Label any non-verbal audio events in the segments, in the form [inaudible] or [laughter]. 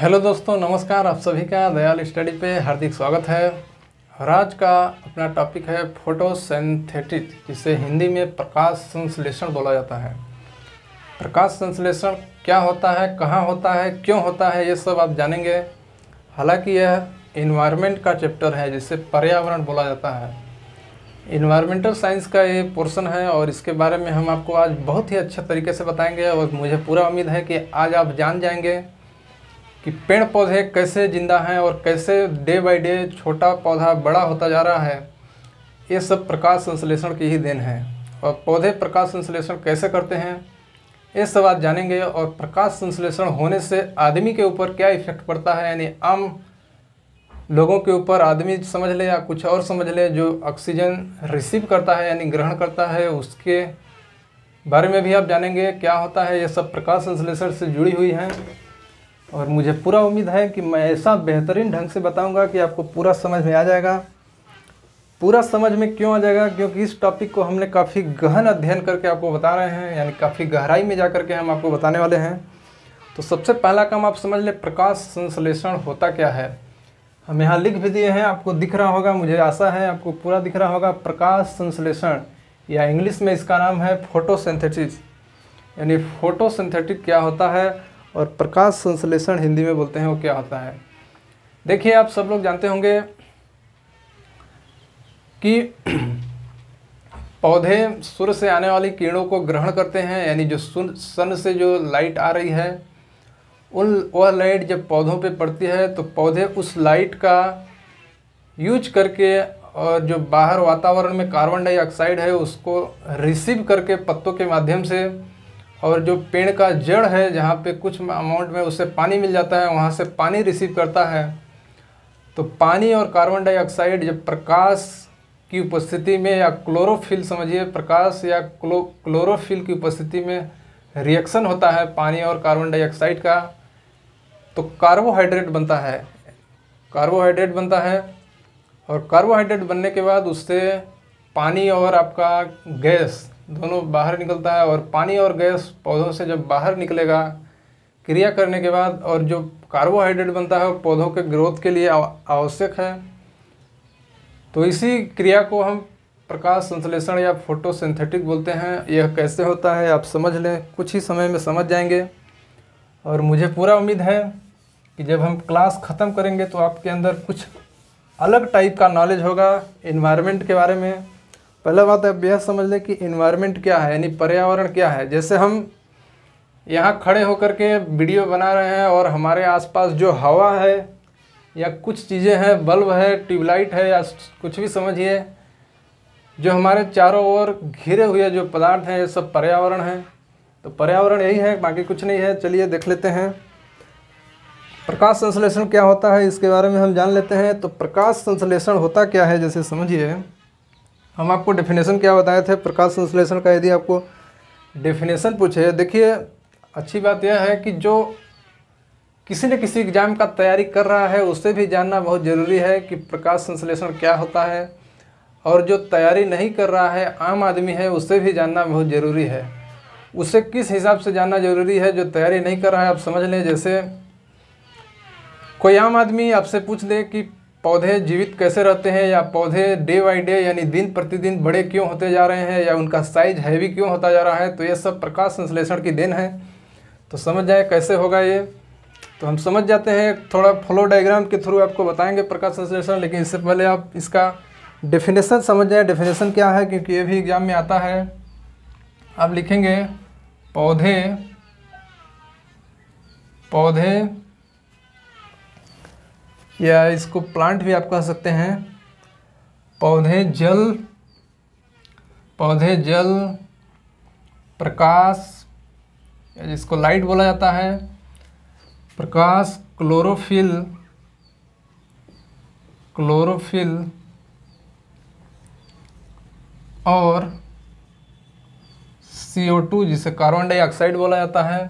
hello दोस्तों नमस्कार आप सभी का दयाल स्टडी पे हार्दिक स्वागत है और आज का अपना टॉपिक है फोटोसेंथेटिक जिसे हिंदी में प्रकाश संश्लेषण बोला जाता है प्रकाश संश्लेषण क्या होता है कहाँ होता है क्यों होता है ये सब आप जानेंगे हालांकि यह इन्वायरमेंट का चैप्टर है जिसे पर्यावरण बोला जाता है इन्वायरमेंटल साइंस का ये पोर्सन है और इसके बारे में हम आपको आज बहुत ही अच्छे तरीके से बताएंगे और मुझे पूरा उम्मीद है कि आज आप जान जाएंगे कि पेड़ पौधे कैसे जिंदा हैं और कैसे डे बाय डे छोटा पौधा बड़ा होता जा रहा है ये सब प्रकाश संश्लेषण की ही देन है और पौधे प्रकाश संश्लेषण कैसे करते हैं ये सब आज जानेंगे और प्रकाश संश्लेषण होने से आदमी के ऊपर क्या इफेक्ट पड़ता है यानी आम लोगों के ऊपर आदमी समझ ले या कुछ और समझ ले जो ऑक्सीजन रिसीव करता है यानी ग्रहण करता है उसके बारे में भी आप जानेंगे क्या होता है ये सब प्रकाश संश्लेषण से जुड़ी हुई हैं और मुझे पूरा उम्मीद है कि मैं ऐसा बेहतरीन ढंग से बताऊंगा कि आपको पूरा समझ में आ जाएगा पूरा समझ में क्यों आ जाएगा क्योंकि इस टॉपिक को हमने काफ़ी गहन अध्ययन करके आपको बता रहे हैं यानी काफ़ी गहराई में जा करके हम आपको बताने वाले हैं तो सबसे पहला काम आप समझ लें प्रकाश संश्लेषण होता क्या है हम यहाँ लिख भी दिए हैं आपको दिख रहा होगा मुझे आशा है आपको पूरा दिख रहा होगा प्रकाश संश्लेषण या इंग्लिश में इसका नाम है फोटोसिंथेसिस यानी फोटोसिंथेटिक क्या होता है और प्रकाश संश्लेषण हिंदी में बोलते हैं वो क्या होता है देखिए आप सब लोग जानते होंगे कि [clears throat] पौधे सूर्य से आने वाली किरणों को ग्रहण करते हैं यानी जो सन से जो लाइट आ रही है उन वह लाइट जब पौधों पे पड़ती है तो पौधे उस लाइट का यूज करके और जो बाहर वातावरण में कार्बन डाइऑक्साइड है उसको रिसीव करके पत्तों के माध्यम से और जो पेड़ का जड़ है जहाँ पे कुछ अमाउंट में उससे पानी मिल जाता है वहाँ से पानी रिसीव करता है तो पानी और कार्बन डाइऑक्साइड जब प्रकाश की उपस्थिति में या क्लोरोफिल समझिए प्रकाश या क्लो क्लोरोफिल की उपस्थिति में रिएक्शन होता है पानी और कार्बन डाइऑक्साइड का तो कार्बोहाइड्रेट बनता है कार्बोहाइड्रेट बनता है और कार्बोहाइड्रेट बनने के बाद उससे पानी और आपका गैस दोनों बाहर निकलता है और पानी और गैस पौधों से जब बाहर निकलेगा क्रिया करने के बाद और जो कार्बोहाइड्रेट बनता है वो पौधों के ग्रोथ के लिए आवश्यक है तो इसी क्रिया को हम प्रकाश संश्लेषण या फोटोसिंथेटिक बोलते हैं यह कैसे होता है आप समझ लें कुछ ही समय में समझ जाएंगे और मुझे पूरा उम्मीद है कि जब हम क्लास ख़त्म करेंगे तो आपके अंदर कुछ अलग टाइप का नॉलेज होगा इन्वायरमेंट के बारे में पहला बात आप यह समझ लें कि इन्वायरमेंट क्या है यानी पर्यावरण क्या है जैसे हम यहाँ खड़े होकर के वीडियो बना रहे हैं और हमारे आसपास जो हवा है या कुछ चीज़ें हैं बल्ब है ट्यूबलाइट है या कुछ भी समझिए जो हमारे चारों ओर घिरे हुए जो पदार्थ हैं ये सब पर्यावरण है तो पर्यावरण यही है बाकी कुछ नहीं है चलिए देख लेते हैं प्रकाश संश्लेषण क्या होता है इसके बारे में हम जान लेते हैं तो प्रकाश संश्लेषण होता क्या है जैसे समझिए हम आपको डेफिनेशन क्या बताए थे प्रकाश संश्लेषण का यदि आपको डेफिनेशन पूछे देखिए अच्छी बात यह है कि जो किसी न किसी एग्ज़ाम का तैयारी कर रहा है उसे भी जानना बहुत ज़रूरी है कि प्रकाश संश्लेषण क्या होता है और जो तैयारी नहीं कर रहा है आम आदमी है उसे भी जानना बहुत ज़रूरी है उसे किस हिसाब से जानना ज़रूरी है जो तैयारी नहीं कर रहा है आप समझ लें जैसे कोई आम आदमी आपसे पूछ दे कि पौधे जीवित कैसे रहते हैं या पौधे डे बाई डे यानी दिन प्रतिदिन बड़े क्यों होते जा रहे हैं या उनका साइज हैवी क्यों होता जा रहा है तो ये सब प्रकाश संश्लेषण की देन है तो समझ जाए कैसे होगा ये तो हम समझ जाते हैं थोड़ा फ्लो डायग्राम के थ्रू आपको बताएंगे प्रकाश संश्लेषण लेकिन इससे पहले आप इसका डेफिनेशन समझ जाए डेफिनेशन क्या है क्योंकि ये भी एग्ज़ाम में आता है आप लिखेंगे पौधे पौधे या इसको प्लांट भी आप कह सकते हैं पौधे जल पौधे जल प्रकाश जिसको लाइट बोला जाता है प्रकाश क्लोरोफिल क्लोरोफिल और CO2 जिसे कार्बन डाइऑक्साइड बोला जाता है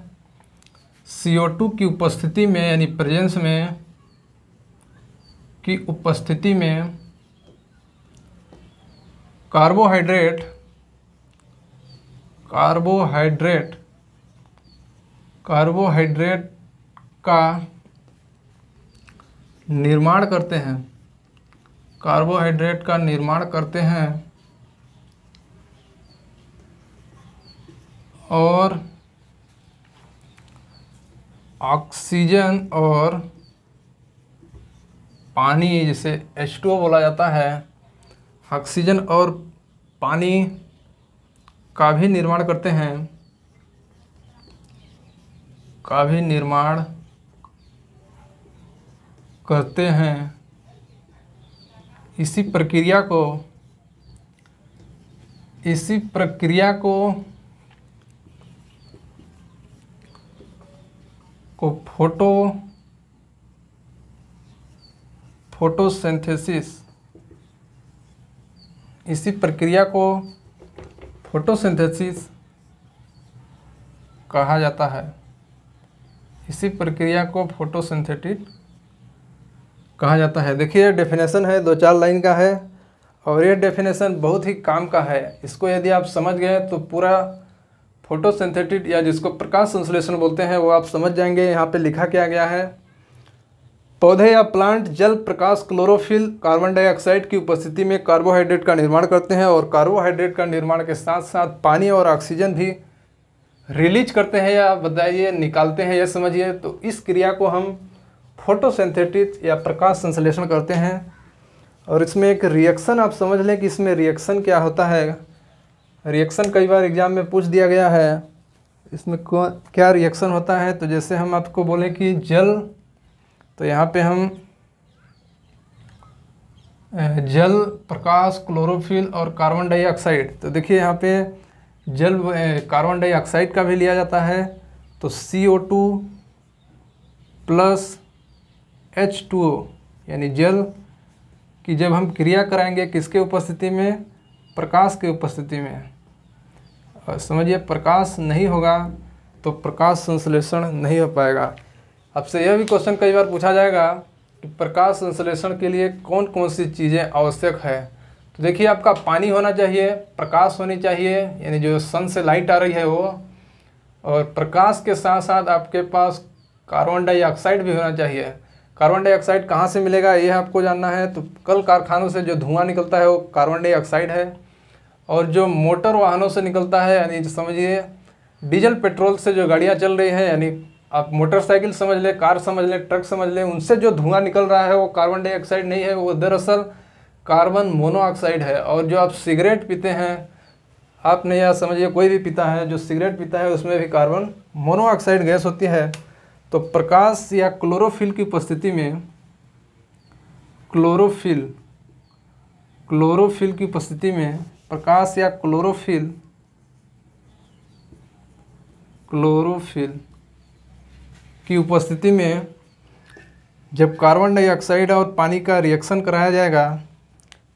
CO2 की उपस्थिति में यानी प्रेजेंस में की उपस्थिति में कार्बोहाइड्रेट कार्बोहाइड्रेट कार्बोहाइड्रेट का निर्माण करते हैं कार्बोहाइड्रेट का निर्माण करते हैं और ऑक्सीजन और पानी जिसे एच बोला जाता है ऑक्सीजन और पानी का भी निर्माण करते हैं का भी निर्माण करते हैं इसी प्रक्रिया को इसी प्रक्रिया को को फोटो फोटोसिंथेसिस इसी प्रक्रिया को फोटोसिंथेसिस कहा जाता है इसी प्रक्रिया को फोटोसिंथेटिक कहा जाता है देखिए ये डेफिनेशन है दो चार लाइन का है और ये डेफिनेशन बहुत ही काम का है इसको यदि आप समझ गए तो पूरा फोटोसिंथेटिक या जिसको प्रकाश संश्लेषण बोलते हैं वो आप समझ जाएंगे यहाँ पे लिखा क्या गया है पौधे या प्लांट जल प्रकाश क्लोरोफिल कार्बन डाइऑक्साइड की उपस्थिति में कार्बोहाइड्रेट का निर्माण करते हैं और कार्बोहाइड्रेट का निर्माण के साथ साथ पानी और ऑक्सीजन भी रिलीज करते हैं या बताइए निकालते हैं यह समझिए तो इस क्रिया को हम फोटोसिंथेटिक या प्रकाश संश्लेषण करते हैं और इसमें एक रिएक्शन आप समझ लें कि इसमें रिएक्शन क्या होता है रिएक्शन कई बार एग्ज़ाम में पूछ दिया गया है इसमें क्या रिएक्शन होता है तो जैसे हम आपको बोलें कि जल तो यहाँ पे हम जल प्रकाश क्लोरोफिल और कार्बन डाइऑक्साइड तो देखिए यहाँ पे जल कार्बन डाइऑक्साइड का भी लिया जाता है तो C O two plus H two O यानी जल की जब हम क्रिया कराएंगे किसके उपस्थिति में प्रकाश के उपस्थिति में समझिए प्रकाश नहीं होगा तो प्रकाश संश्लेषण नहीं हो पाएगा आपसे यह भी क्वेश्चन कई बार पूछा जाएगा कि प्रकाश संश्लेषण के लिए कौन कौन सी चीज़ें आवश्यक है तो देखिए आपका पानी होना चाहिए प्रकाश होनी चाहिए यानी जो सन से लाइट आ रही है वो और प्रकाश के साथ साथ आपके पास कार्बन डाइऑक्साइड भी होना चाहिए कार्बन डाइऑक्साइड कहाँ से मिलेगा ये आपको जानना है तो कल कारखानों से जो धुआं निकलता है वो कार्बन डाइऑक्साइड है और जो मोटर वाहनों से निकलता है यानी समझिए डीजल पेट्रोल से जो गाड़ियाँ चल रही हैं यानी आप मोटरसाइकिल समझ लें कार समझ लें ट्रक समझ लें उनसे जो धुआं निकल रहा है वो कार्बन डाइऑक्साइड नहीं है वो दरअसल कार्बन मोनोऑक्साइड है और जो आप सिगरेट पीते हैं आपने यह समझिए कोई भी पीता है जो सिगरेट पीता है उसमें भी कार्बन मोनोऑक्साइड गैस होती है तो प्रकाश या क्लोरोफिल की उपस्थिति में क्लोरोफिल क्लोरोफिल की उपस्थिति में प्रकाश या क्लोरोफिल क्लोरोफिल की उपस्थिति में जब कार्बन डाइऑक्साइड और पानी का रिएक्शन कराया जाएगा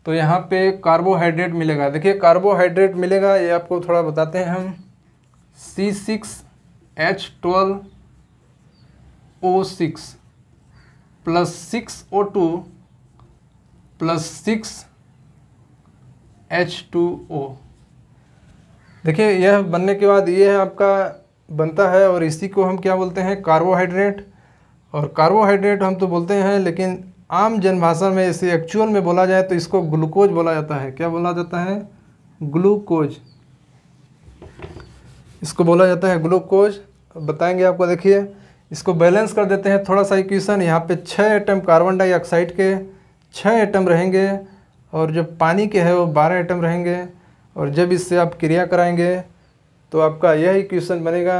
तो यहाँ पे कार्बोहाइड्रेट मिलेगा देखिए कार्बोहाइड्रेट मिलेगा ये आपको थोड़ा बताते हैं हम C six H twelve O six plus six O two plus six H two O देखिए यह बनने के बाद ये है आपका बनता है और इसी को हम क्या बोलते हैं कार्बोहाइड्रेट और कार्बोहाइड्रेट हम तो बोलते हैं लेकिन आम जनभाषा में इसे एक्चुअल में बोला जाए तो इसको ग्लूकोज बोला जाता है क्या बोला जाता है ग्लूकोज इसको बोला जाता है ग्लूकोज बताएंगे आपको देखिए इसको बैलेंस कर देते हैं थोड़ा सा इक्वेशन यहाँ पे छः एटम कार्बन डाइऑक्साइड के छः एटम रहेंगे और जो पानी के है वो बारह एटम रहेंगे और जब इससे आप क्रिया कराएंगे तो आपका यही क्वेश्चन बनेगा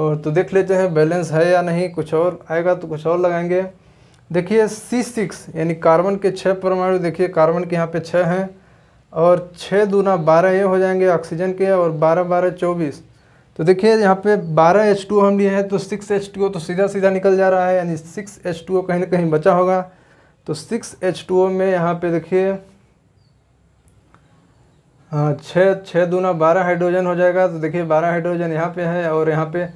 और तो देख लेते हैं बैलेंस है या नहीं कुछ और आएगा तो कुछ और लगाएंगे देखिए सी सिक्स यानी कार्बन के छः परमाणु देखिए कार्बन के यहाँ पे छः हैं और छः दूना बारह ये हो जाएंगे ऑक्सीजन के और बारह बारह चौबीस तो देखिए यहाँ पे बारह एच टू हम लिए हैं तो सिक्स एच टू ओ तो सीधा सीधा निकल जा रहा है यानी सिक्स एच टू ओ कहीं ना कहीं बचा होगा तो सिक्स एच टू ओ में यहाँ पर देखिए हाँ छः छः दूना बारह हाइड्रोजन हो जाएगा तो देखिए बारह हाइड्रोजन यहाँ पे है और यहाँ पे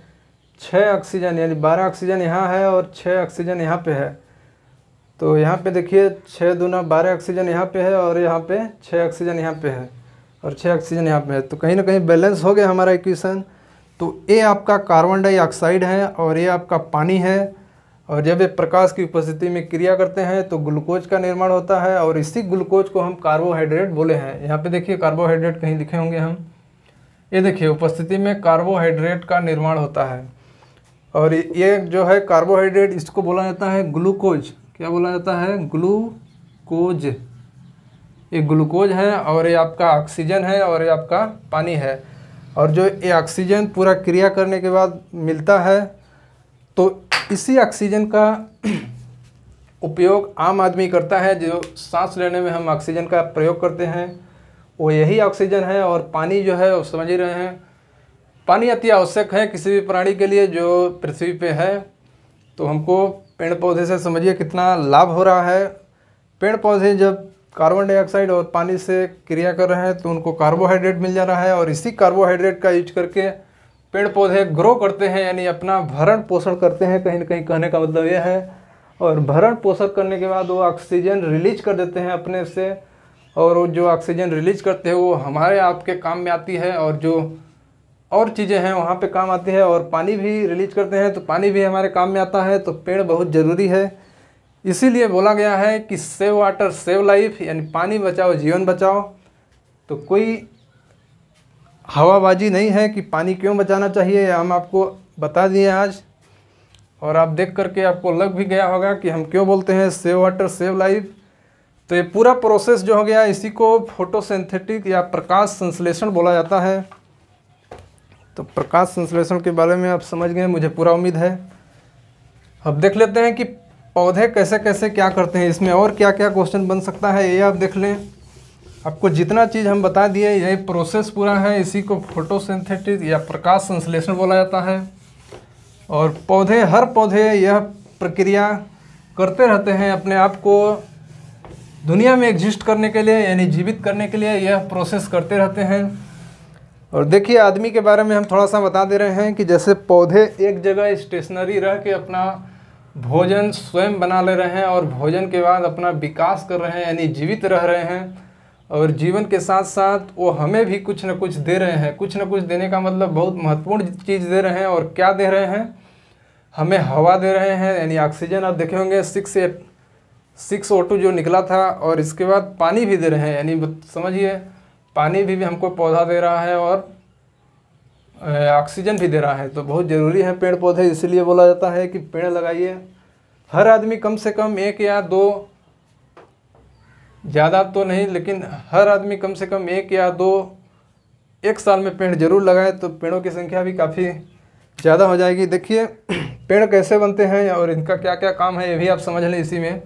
छः ऑक्सीजन यानी बारह ऑक्सीजन यहाँ है और छः ऑक्सीजन यहाँ पे है तो यहाँ पे देखिए छः दूना बारह ऑक्सीजन यहाँ पे है और यहाँ पे छः ऑक्सीजन यहाँ पे है और छः ऑक्सीजन यहाँ पे है तो कहीं ना कहीं बैलेंस हो गया हमारा इक्वेशन तो ये आपका कार्बन डाइऑक्साइड है और ये आपका पानी है और जब ये प्रकाश की उपस्थिति में क्रिया करते हैं तो ग्लूकोज का निर्माण होता है और इसी ग्लूकोज को हम कार्बोहाइड्रेट बोले हैं यहाँ पे देखिए कार्बोहाइड्रेट कहीं लिखे होंगे हम ये देखिए उपस्थिति में कार्बोहाइड्रेट का निर्माण होता है और ये जो है कार्बोहाइड्रेट इसको बोला जाता है ग्लूकोज क्या बोला जाता है ग्लूकोज ये ग्लूकोज है और ये आपका ऑक्सीजन है और ये आपका पानी है और जो ये ऑक्सीजन पूरा क्रिया करने के बाद मिलता है तो इसी ऑक्सीजन का उपयोग आम आदमी करता है जो सांस लेने में हम ऑक्सीजन का प्रयोग करते हैं वो यही ऑक्सीजन है और पानी जो है वो समझ ही रहे हैं पानी अति आवश्यक है किसी भी प्राणी के लिए जो पृथ्वी पे है तो हमको पेड़ पौधे से समझिए कितना लाभ हो रहा है पेड़ पौधे जब कार्बन डाइऑक्साइड और पानी से क्रिया कर रहे हैं तो उनको कार्बोहाइड्रेट मिल जा रहा है और इसी कार्बोहाइड्रेट का यूज करके पेड़ पौधे ग्रो करते हैं यानी अपना भरण पोषण करते हैं कहीं ना कहीं कहने का मतलब यह है और भरण पोषण करने के बाद वो ऑक्सीजन रिलीज कर देते हैं अपने से और वो जो ऑक्सीजन रिलीज करते हैं वो हमारे आपके काम में आती है और जो और चीज़ें हैं वहाँ पे काम आती है और पानी भी रिलीज करते हैं तो पानी भी हमारे काम में आता है तो पेड़ बहुत ज़रूरी है इसीलिए बोला गया है कि सेव वाटर सेव लाइफ यानी पानी बचाओ जीवन बचाओ तो कोई हवाबाजी नहीं है कि पानी क्यों बचाना चाहिए हम आपको बता दिए आज और आप देख करके आपको लग भी गया होगा कि हम क्यों बोलते हैं सेव वाटर सेव लाइफ तो ये पूरा प्रोसेस जो हो गया इसी को फोटोसिंथेटिक या प्रकाश संश्लेषण बोला जाता है तो प्रकाश संश्लेषण के बारे में आप समझ गए मुझे पूरा उम्मीद है अब देख लेते हैं कि पौधे कैसे कैसे क्या करते हैं इसमें और क्या क्या क्वेश्चन बन सकता है ये आप देख लें आपको जितना चीज़ हम बता दिए यही प्रोसेस पूरा है इसी को फोटोसिंथेटिस या प्रकाश संश्लेषण बोला जाता है और पौधे हर पौधे यह प्रक्रिया करते रहते हैं अपने आप को दुनिया में एग्जिस्ट करने के लिए यानी जीवित करने के लिए यह प्रोसेस करते रहते हैं और देखिए आदमी के बारे में हम थोड़ा सा बता दे रहे हैं कि जैसे पौधे एक जगह स्टेशनरी रह के अपना भोजन स्वयं बना ले रहे हैं और भोजन के बाद अपना विकास कर रहे हैं यानी जीवित रह रहे हैं और जीवन के साथ साथ वो हमें भी कुछ ना कुछ दे रहे हैं कुछ ना कुछ देने का मतलब बहुत महत्वपूर्ण चीज़ दे रहे हैं और क्या दे रहे हैं हमें हवा दे रहे हैं यानी ऑक्सीजन आप देखे होंगे सिक्स ए सिक्स ओ टू जो निकला था और इसके बाद पानी भी दे रहे हैं यानी समझिए पानी भी, भी हमको पौधा दे रहा है और ऑक्सीजन भी दे रहा है तो बहुत ज़रूरी है पेड़ पौधे इसीलिए बोला जाता है कि पेड़ लगाइए हर आदमी कम से कम एक या दो ज़्यादा तो नहीं लेकिन हर आदमी कम से कम एक या दो एक साल में पेड़ जरूर लगाए तो पेड़ों की संख्या भी काफ़ी ज़्यादा हो जाएगी देखिए [clears throat] पेड़ कैसे बनते हैं और इनका क्या क्या काम है ये भी आप समझ लें इसी में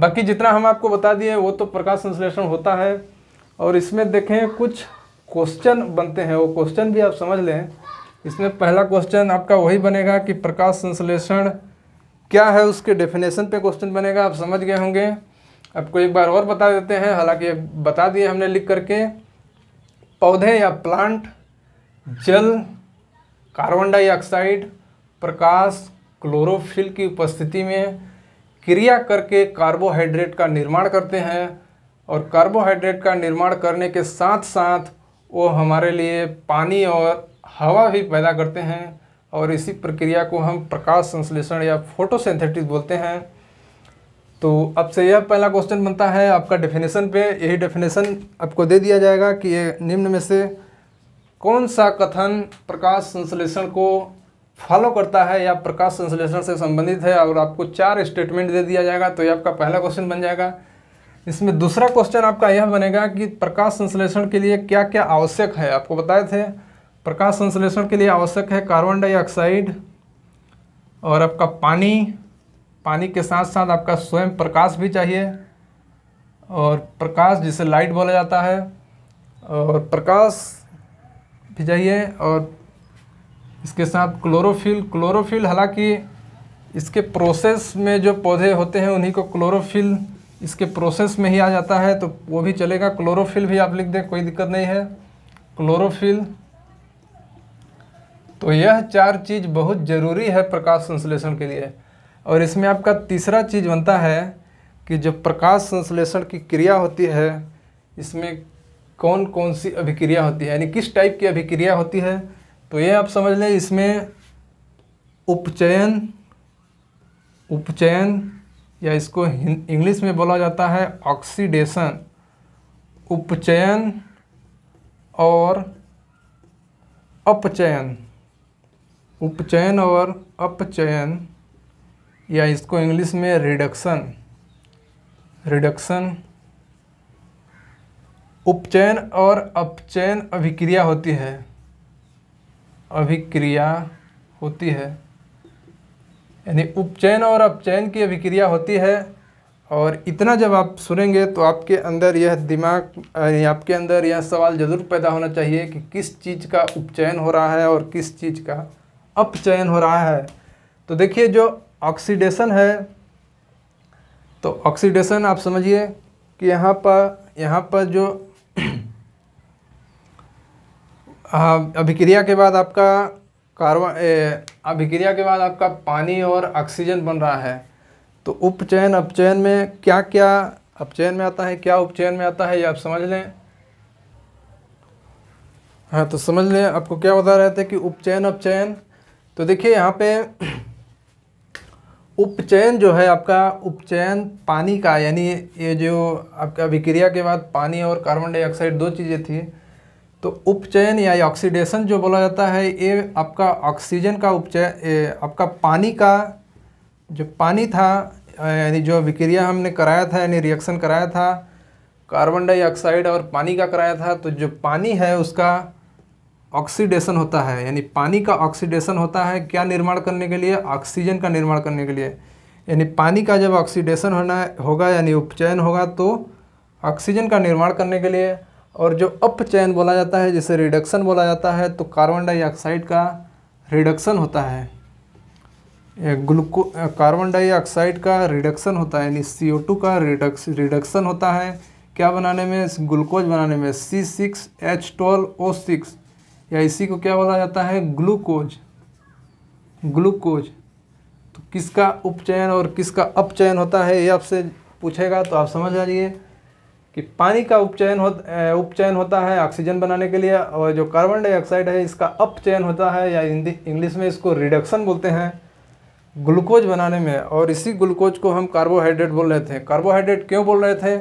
बाकी जितना हम आपको बता दिए वो तो प्रकाश संश्लेषण होता है और इसमें देखें कुछ क्वेश्चन बनते हैं वो क्वेश्चन भी आप समझ लें इसमें पहला क्वेश्चन आपका वही बनेगा कि प्रकाश संश्लेषण क्या है उसके डेफिनेशन पे क्वेश्चन बनेगा आप समझ गए होंगे आपको एक बार और बता देते हैं हालांकि बता दिए हमने लिख करके पौधे या प्लांट जल कार्बन डाइऑक्साइड प्रकाश क्लोरोफिल की उपस्थिति में क्रिया करके कार्बोहाइड्रेट का निर्माण करते हैं और कार्बोहाइड्रेट का निर्माण करने के साथ साथ वो हमारे लिए पानी और हवा भी पैदा करते हैं और इसी प्रक्रिया को हम प्रकाश संश्लेषण या फोटोसिंथेटिस बोलते हैं तो अब से यह पहला क्वेश्चन बनता है आपका डेफिनेशन पे यही डेफिनेशन आपको दे दिया जाएगा कि ये निम्न में से कौन सा कथन प्रकाश संश्लेषण को फॉलो करता है या प्रकाश संश्लेषण से संबंधित है और आपको चार स्टेटमेंट दे दिया जाएगा तो ये आपका पहला क्वेश्चन बन जाएगा इसमें दूसरा क्वेश्चन आपका यह बनेगा कि प्रकाश संश्लेषण के लिए क्या क्या आवश्यक है आपको बताए थे प्रकाश संश्लेषण के लिए आवश्यक है कार्बन डाइऑक्साइड और आपका पानी पानी के साथ साथ आपका स्वयं प्रकाश भी चाहिए और प्रकाश जिसे लाइट बोला जाता है और प्रकाश भी चाहिए और इसके साथ क्लोरोफिल क्लोरोफिल हालांकि इसके प्रोसेस में जो पौधे होते हैं उन्हीं को क्लोरोफिल इसके प्रोसेस में ही आ जाता है तो वो भी चलेगा क्लोरोफिल भी आप लिख दें कोई दिक्कत नहीं है क्लोरोफिल तो यह चार चीज़ बहुत ज़रूरी है प्रकाश संश्लेषण के लिए और इसमें आपका तीसरा चीज़ बनता है कि जब प्रकाश संश्लेषण की क्रिया होती है इसमें कौन कौन सी अभिक्रिया होती है यानी किस टाइप की अभिक्रिया होती है तो ये आप समझ लें इसमें उपचयन उपचयन या इसको इंग्लिश में बोला जाता है ऑक्सीडेशन उपचयन और अपचयन उपचयन और अपचयन या इसको इंग्लिश में रिडक्शन रिडक्शन उपचयन और अपचयन अभिक्रिया होती है अभिक्रिया होती है यानी उपचयन और अपचयन की अभिक्रिया होती है और इतना जब आप सुनेंगे तो आपके अंदर यह दिमाग आपके अंदर यह सवाल ज़रूर पैदा होना चाहिए कि किस चीज़ का उपचयन हो रहा है और किस चीज़ का अपचयन हो रहा है तो देखिए जो ऑक्सीडेशन है तो ऑक्सीडेशन आप समझिए कि यहाँ पर यहाँ पर जो [clears throat] हाँ, अभिक्रिया के बाद आपका कार्बन अभिक्रिया के बाद आपका पानी और ऑक्सीजन बन रहा है तो उपचयन अपचयन में क्या क्या अपचयन में आता है क्या उपचयन में आता है ये आप समझ लें हाँ तो समझ लें आपको क्या बता रहे थे कि उपचयन अपचयन तो देखिए यहाँ पे [clears throat] उपचयन जो है आपका उपचयन पानी का यानी ये जो आपका विक्रिया के बाद पानी और कार्बन डाइऑक्साइड दो चीज़ें थी तो उपचयन या ऑक्सीडेशन जो बोला जाता है ये आपका ऑक्सीजन का उपचय आपका पानी का जो पानी था यानी जो विक्रिया हमने कराया था यानी रिएक्शन कराया था कार्बन डाइऑक्साइड और पानी का कराया था तो जो पानी है उसका ऑक्सीडेशन होता है यानी पानी का ऑक्सीडेशन होता है क्या निर्माण करने के लिए ऑक्सीजन का निर्माण करने के लिए यानी पानी का जब ऑक्सीडेशन होना होगा यानी उपचयन होगा तो ऑक्सीजन का निर्माण करने के लिए और जो अपचयन बोला जाता है जिसे रिडक्शन बोला जाता है तो कार्बन डाइऑक्साइड का रिडक्शन होता है ग्लूको कार्बन डाइऑक्साइड का रिडक्शन होता है यानी सी ओ टू का रिडक्स रिडक्शन होता है क्या बनाने में ग्लूकोज बनाने में C six H twelve O six या इसी को क्या बोला जाता है ग्लूकोज ग्लूकोज तो किसका उपचयन और किसका अपचयन होता है ये आपसे पूछेगा तो आप समझ जाइए कि पानी का उपचयन हो उपचयन होता है ऑक्सीजन बनाने के लिए और जो कार्बन डाइऑक्साइड है इसका अपचयन होता है या इंग्लिश में इसको रिडक्शन बोलते हैं ग्लूकोज बनाने में और इसी ग्लूकोज को हम कार्बोहाइड्रेट बोल रहे थे कार्बोहाइड्रेट क्यों बोल रहे थे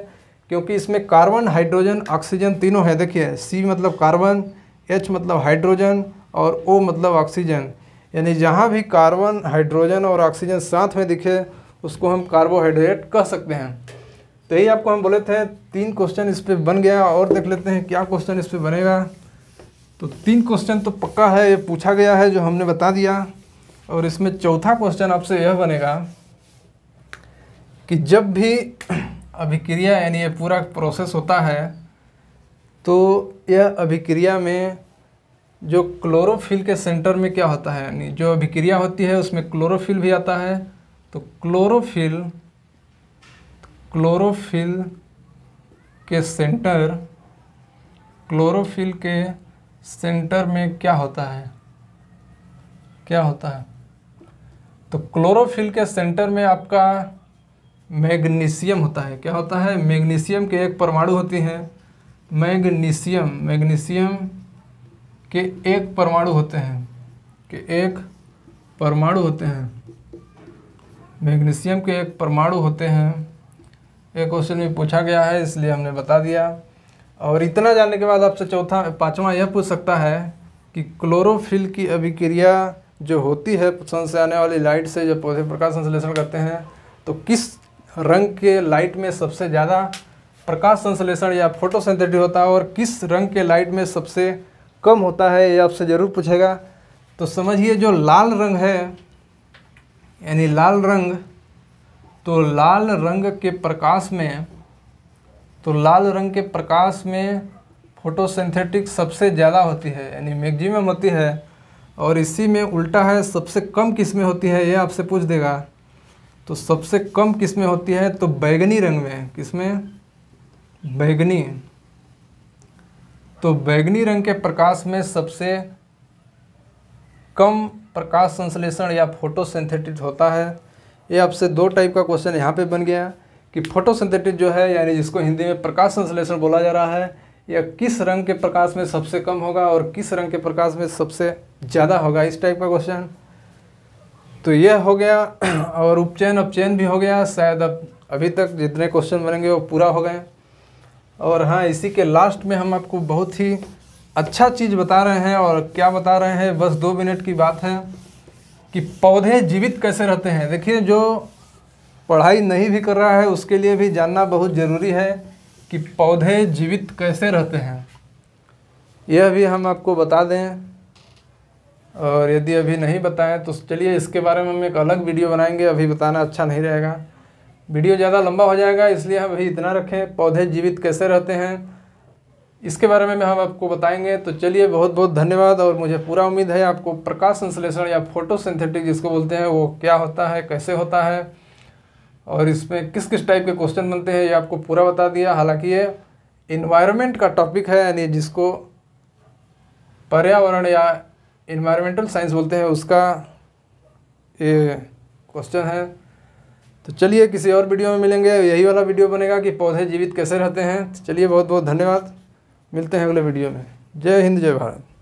क्योंकि इसमें कार्बन हाइड्रोजन ऑक्सीजन तीनों है देखिए सी मतलब कार्बन एच मतलब हाइड्रोजन और ओ मतलब ऑक्सीजन यानी जहाँ भी कार्बन हाइड्रोजन और ऑक्सीजन साथ में दिखे उसको हम कार्बोहाइड्रेट कह सकते हैं तो यही आपको हम बोले थे तीन क्वेश्चन इस पर बन गया और देख लेते हैं क्या क्वेश्चन इस पर बनेगा तो तीन क्वेश्चन तो पक्का है ये पूछा गया है जो हमने बता दिया और इसमें चौथा क्वेश्चन आपसे यह बनेगा कि जब भी [clears throat] अभिक्रिया यानी ये पूरा प्रोसेस होता है तो यह अभिक्रिया में जो क्लोरोफिल के सेंटर में क्या होता है यानी जो अभिक्रिया होती है उसमें क्लोरोफिल भी आता है तो क्लोरोफिल क्लोरोफिल के सेंटर क्लोरोफिल के सेंटर में क्या होता है क्या होता है तो क्लोरोफिल के सेंटर में आपका मैग्नीशियम होता है क्या होता है मैग्नीशियम के एक परमाणु होती हैं मैग्नीशियम मैग्नीशियम के एक परमाणु होते हैं के एक परमाणु होते हैं मैग्नीशियम के एक परमाणु होते हैं एक क्वेश्चन में पूछा गया है इसलिए हमने बता दिया और इतना जानने के बाद आपसे चौथा पांचवा यह पूछ सकता है कि क्लोरोफिल की अभिक्रिया जो होती है सन से आने वाली लाइट से जब पौधे प्रकाश संश्लेषण करते हैं तो किस रंग के लाइट में सबसे ज़्यादा प्रकाश संश्लेषण या फोटोसिंथेटिक होता है और किस रंग के लाइट में सबसे कम होता है ये आपसे ज़रूर पूछेगा तो समझिए जो लाल रंग है यानी लाल रंग तो लाल रंग के प्रकाश में तो लाल रंग के प्रकाश में फोटोसिंथेटिक सबसे ज़्यादा होती है यानी मैगजिमम होती है और इसी में उल्टा है सबसे कम किस में होती है ये आपसे पूछ देगा तो सबसे कम किस में होती है तो बैगनी रंग में किस में बैगनी तो बैगनी रंग के प्रकाश में सबसे कम प्रकाश संश्लेषण या फोटोसिंथेटिक होता है ये आपसे दो टाइप का क्वेश्चन यहाँ पे बन गया कि फोटोसिंथेटिक जो है यानी जिसको हिंदी में प्रकाश संश्लेषण बोला जा रहा है या किस रंग के प्रकाश में सबसे कम होगा और किस रंग के प्रकाश में सबसे ज़्यादा होगा इस टाइप का क्वेश्चन तो यह हो गया [clears throat] और उपचैन अपचैन भी हो गया शायद अब अभी तक जितने क्वेश्चन बनेंगे वो पूरा हो गए और हाँ इसी के लास्ट में हम आपको बहुत ही अच्छा चीज़ बता रहे हैं और क्या बता रहे हैं बस दो मिनट की बात है कि पौधे जीवित कैसे रहते हैं देखिए जो पढ़ाई नहीं भी कर रहा है उसके लिए भी जानना बहुत ज़रूरी है कि पौधे जीवित कैसे रहते हैं यह भी हम आपको बता दें और यदि अभी नहीं बताएं तो चलिए इसके बारे में हम एक अलग वीडियो बनाएंगे अभी बताना अच्छा नहीं रहेगा वीडियो ज़्यादा लंबा हो जाएगा इसलिए हम अभी इतना रखें पौधे जीवित कैसे रहते हैं इसके बारे में हम आपको बताएंगे तो चलिए बहुत बहुत धन्यवाद और मुझे पूरा उम्मीद है आपको प्रकाश संश्लेषण या सिंथेटिक जिसको बोलते हैं वो क्या होता है कैसे होता है और इसमें किस किस टाइप के क्वेश्चन बनते हैं ये आपको पूरा बता दिया हालांकि ये इन्वायरमेंट का टॉपिक है यानी जिसको पर्यावरण या इन्वायरमेंटल साइंस बोलते हैं उसका ये क्वेश्चन है तो चलिए किसी और वीडियो में मिलेंगे यही वाला वीडियो बनेगा कि पौधे जीवित कैसे रहते हैं तो चलिए बहुत बहुत धन्यवाद मिलते हैं अगले वीडियो में जय हिंद जय भारत